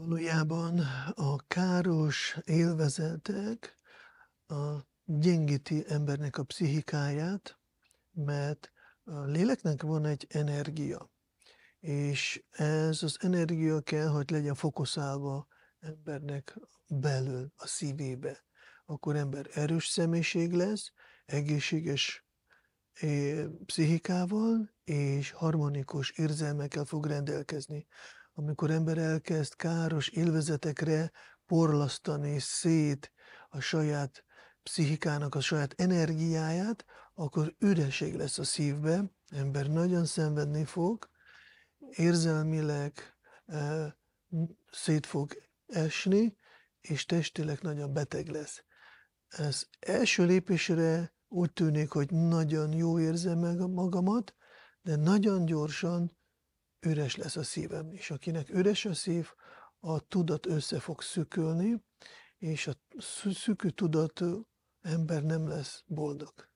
Valójában a káros élvezetek a gyengíti embernek a pszichikáját, mert a léleknek van egy energia, és ez az energia kell, hogy legyen fokuszálva embernek belül, a szívébe. Akkor ember erős személyiség lesz, egészséges eh, pszichikával és harmonikus érzelmekkel fog rendelkezni amikor ember elkezd káros élvezetekre porlasztani szét a saját pszichikának a saját energiáját, akkor üreség lesz a szívbe, ember nagyon szenvedni fog, érzelmileg e, szét fog esni, és testileg nagyon beteg lesz. Ez első lépésre úgy tűnik, hogy nagyon jó érzem meg magamat, de nagyon gyorsan üres lesz a szívem. És akinek üres a szív, a tudat össze fog szükülni, és a szükű tudat ember nem lesz boldog.